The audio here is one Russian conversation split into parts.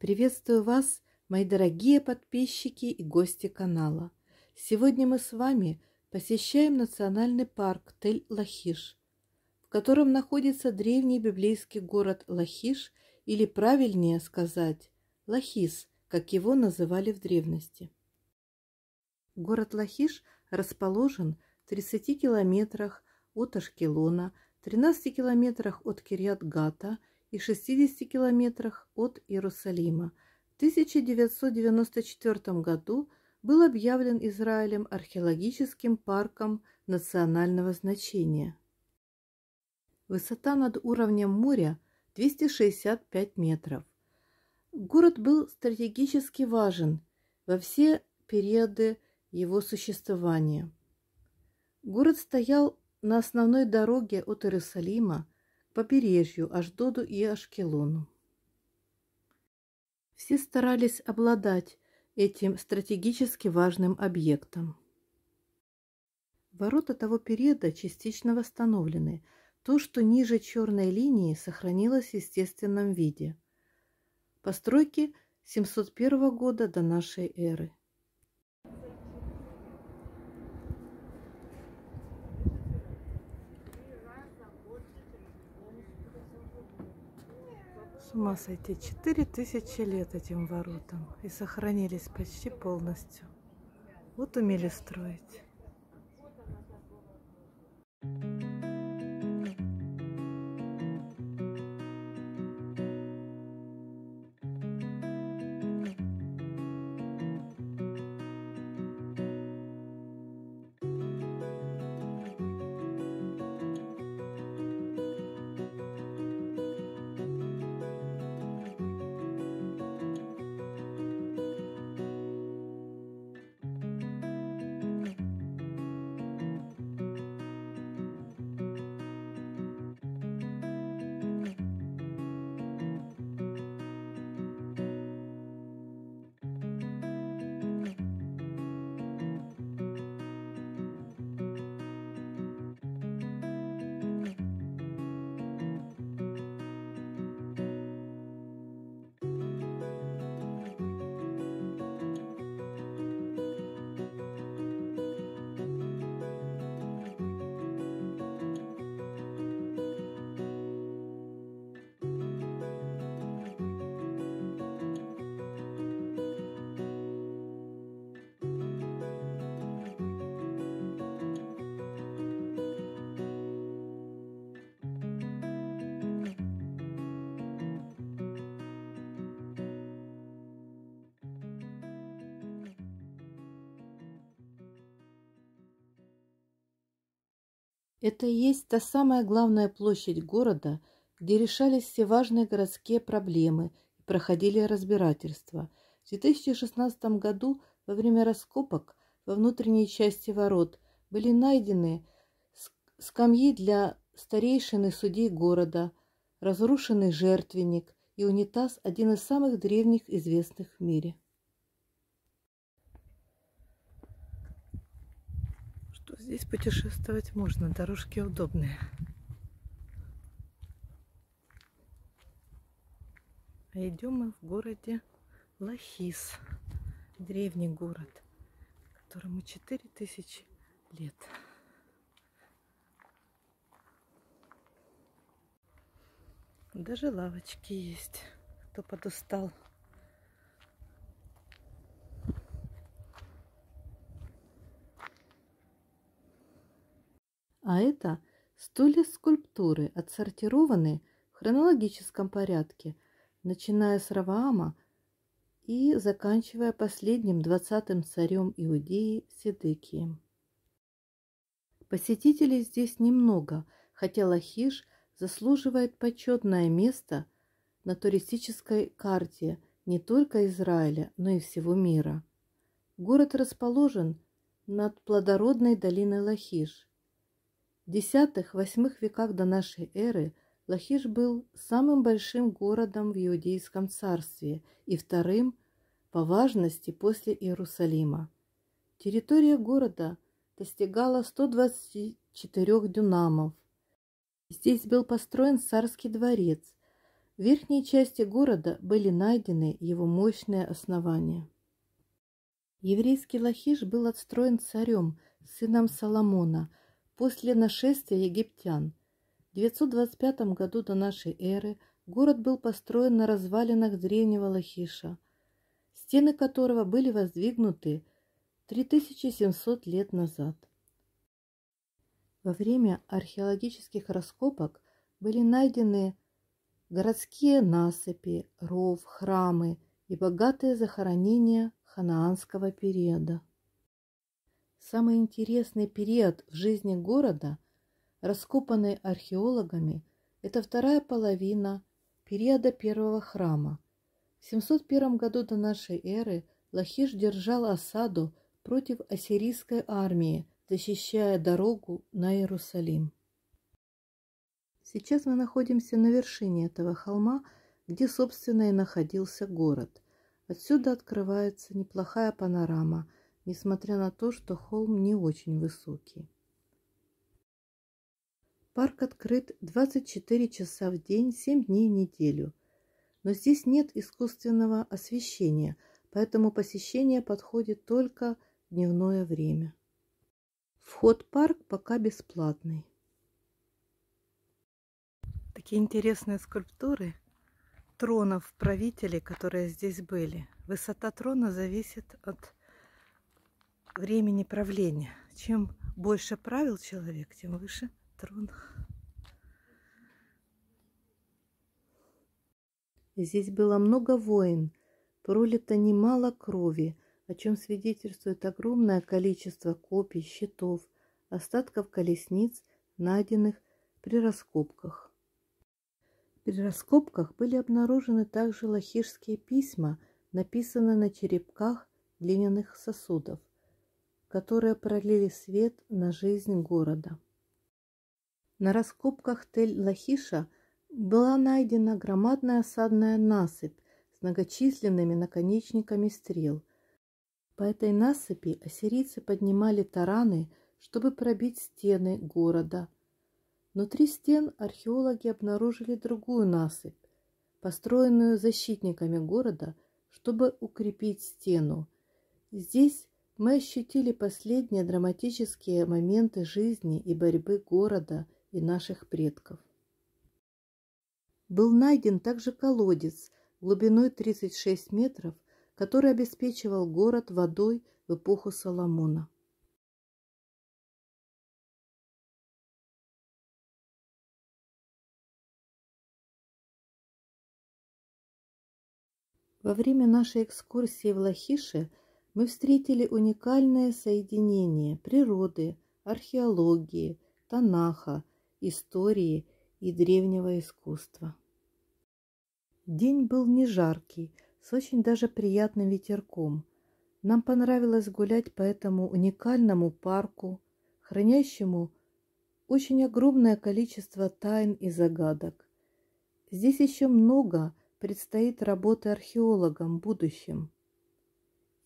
Приветствую вас, мои дорогие подписчики и гости канала. Сегодня мы с вами посещаем национальный парк Тель-Лахиш, в котором находится древний библейский город Лахиш, или правильнее сказать Лахис, как его называли в древности. Город Лахиш расположен в 30 километрах от Ашкелона, 13 километрах от Кирьят-Гата – и 60 километрах от Иерусалима. В 1994 году был объявлен Израилем археологическим парком национального значения. Высота над уровнем моря 265 метров. Город был стратегически важен во все периоды его существования. Город стоял на основной дороге от Иерусалима побережью Аждоду и Ашкелону. Все старались обладать этим стратегически важным объектом. Ворота того периода частично восстановлены. То, что ниже черной линии, сохранилось в естественном виде. Постройки 701 года до нашей эры. С ума сойти, 4000 лет этим воротам и сохранились почти полностью. Вот умели строить. Это и есть та самая главная площадь города, где решались все важные городские проблемы и проходили разбирательства. В 2016 году во время раскопок во внутренней части ворот были найдены скамьи для старейшин и судей города, разрушенный жертвенник и унитаз – один из самых древних известных в мире. здесь путешествовать можно, дорожки удобные. А идем мы в городе Лахис, древний город, которому 4000 лет. Даже лавочки есть, кто подустал. а это стулья скульптуры отсортированные в хронологическом порядке, начиная с Раваама и заканчивая последним двадцатым царем Иудеи Седыкием. Посетителей здесь немного, хотя Лахиш заслуживает почетное место на туристической карте не только Израиля, но и всего мира. Город расположен над плодородной долиной Лахиш – x восьмых веках до нашей эры Лахиш был самым большим городом в Иудейском царстве и вторым по важности после Иерусалима. Территория города достигала 124 дюнамов. Здесь был построен царский дворец. В верхней части города были найдены его мощные основания. Еврейский Лахиш был отстроен царем, сыном Соломона – После нашествия египтян в 925 году до нашей эры город был построен на развалинах древнего Лахиша, стены которого были воздвигнуты 3700 лет назад. Во время археологических раскопок были найдены городские насыпи, ров, храмы и богатые захоронения ханаанского периода. Самый интересный период в жизни города, раскопанный археологами, это вторая половина периода первого храма. В 701 году до нашей эры Лахиш держал осаду против ассирийской армии, защищая дорогу на Иерусалим. Сейчас мы находимся на вершине этого холма, где, собственно, и находился город. Отсюда открывается неплохая панорама – несмотря на то, что холм не очень высокий. Парк открыт 24 часа в день, 7 дней в неделю. Но здесь нет искусственного освещения, поэтому посещение подходит только в дневное время. Вход в парк пока бесплатный. Такие интересные скульптуры тронов правителей, которые здесь были. Высота трона зависит от времени правления. Чем больше правил человек, тем выше трон. Здесь было много войн, пролито немало крови, о чем свидетельствует огромное количество копий, щитов, остатков колесниц, найденных при раскопках. При раскопках были обнаружены также лахишские письма, написанные на черепках глиняных сосудов которые пролили свет на жизнь города. На раскопках Тель-Лахиша была найдена громадная осадная насыпь с многочисленными наконечниками стрел. По этой насыпи ассирийцы поднимали тараны, чтобы пробить стены города. Внутри стен археологи обнаружили другую насыпь, построенную защитниками города, чтобы укрепить стену. Здесь мы ощутили последние драматические моменты жизни и борьбы города и наших предков. Был найден также колодец глубиной 36 метров, который обеспечивал город водой в эпоху Соломона. Во время нашей экскурсии в Лахише – мы встретили уникальное соединение природы, археологии, танаха, истории и древнего искусства. День был не жаркий, с очень даже приятным ветерком. Нам понравилось гулять по этому уникальному парку, хранящему очень огромное количество тайн и загадок. Здесь еще много предстоит работы археологам в будущем.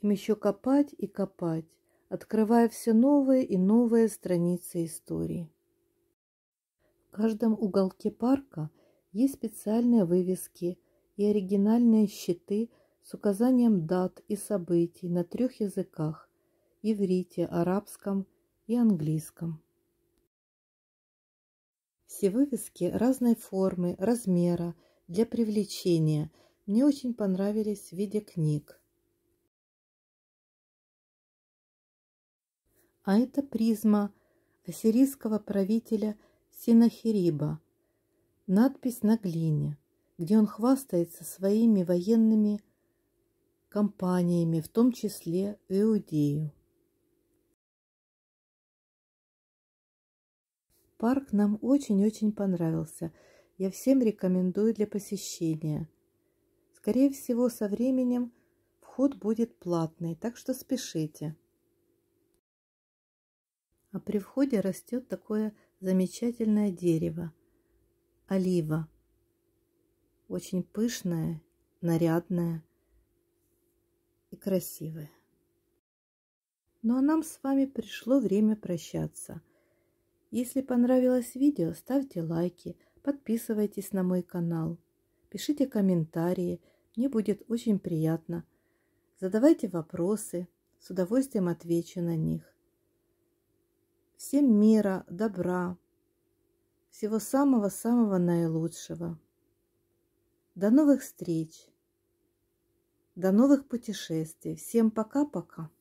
Им еще копать и копать, открывая все новые и новые страницы истории. В каждом уголке парка есть специальные вывески и оригинальные щиты с указанием дат и событий на трех языках – иврите, арабском и английском. Все вывески разной формы, размера, для привлечения мне очень понравились в виде книг – а это призма ассирийского правителя Синахириба, надпись на глине, где он хвастается своими военными компаниями, в том числе Иудею. Парк нам очень-очень понравился. Я всем рекомендую для посещения. Скорее всего, со временем вход будет платный, так что спешите а при входе растет такое замечательное дерево – олива. Очень пышное, нарядное и красивое. Ну а нам с вами пришло время прощаться. Если понравилось видео, ставьте лайки, подписывайтесь на мой канал, пишите комментарии, мне будет очень приятно. Задавайте вопросы, с удовольствием отвечу на них всем мира, добра, всего самого-самого наилучшего. До новых встреч, до новых путешествий. Всем пока-пока.